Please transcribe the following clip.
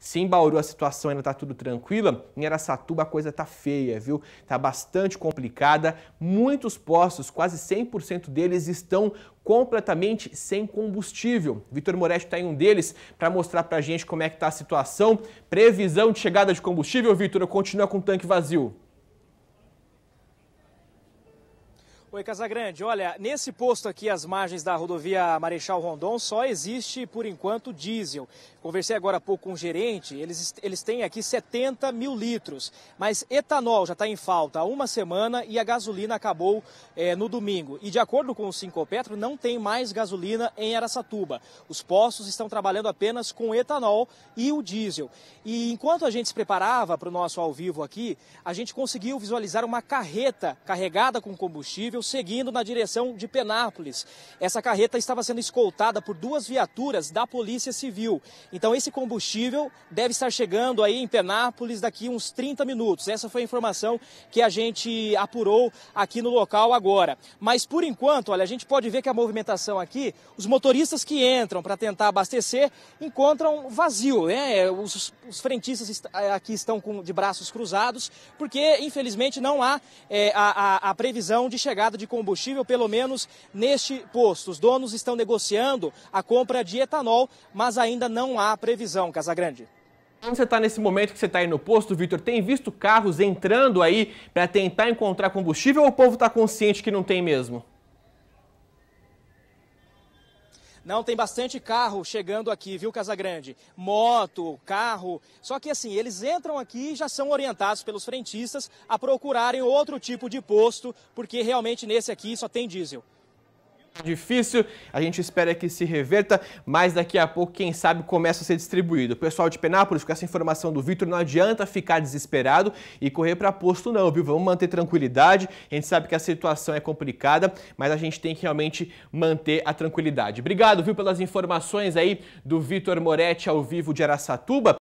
Se em Bauru a situação ainda está tudo tranquila, em Aracatuba a coisa está feia, viu? Está bastante complicada. Muitos postos, quase 100% deles, estão completamente sem combustível. Vitor Moretti está em um deles para mostrar para a gente como é que está a situação. Previsão de chegada de combustível, Vitor, continua com o tanque vazio. Oi, Casagrande. Olha, nesse posto aqui, às margens da rodovia Marechal Rondon, só existe, por enquanto, diesel. Conversei agora há pouco com o gerente, eles, eles têm aqui 70 mil litros, mas etanol já está em falta há uma semana e a gasolina acabou é, no domingo. E de acordo com o Sincopetro, não tem mais gasolina em Aracatuba. Os postos estão trabalhando apenas com etanol e o diesel. E enquanto a gente se preparava para o nosso ao vivo aqui, a gente conseguiu visualizar uma carreta carregada com combustível seguindo na direção de Penápolis. Essa carreta estava sendo escoltada por duas viaturas da Polícia Civil. Então esse combustível deve estar chegando aí em Penápolis daqui uns 30 minutos. Essa foi a informação que a gente apurou aqui no local agora. Mas por enquanto, olha, a gente pode ver que a movimentação aqui, os motoristas que entram para tentar abastecer encontram vazio, né? Os, os frentistas eh, aqui estão com, de braços cruzados, porque infelizmente não há é, a, a, a previsão de chegada de combustível, pelo menos neste posto. Os donos estão negociando a compra de etanol, mas ainda não há previsão, Casagrande. Quando você está nesse momento que você está aí no posto, Vitor, tem visto carros entrando aí para tentar encontrar combustível ou o povo está consciente que não tem mesmo? Não, tem bastante carro chegando aqui, viu, Casagrande? Moto, carro. Só que assim, eles entram aqui e já são orientados pelos frentistas a procurarem outro tipo de posto, porque realmente nesse aqui só tem diesel difícil. A gente espera que se reverta, mas daqui a pouco, quem sabe, começa a ser distribuído. pessoal de Penápolis, com essa informação do Vitor, não adianta ficar desesperado e correr para posto não, viu? Vamos manter tranquilidade. A gente sabe que a situação é complicada, mas a gente tem que realmente manter a tranquilidade. Obrigado, viu, pelas informações aí do Vitor Moretti ao vivo de Araçatuba.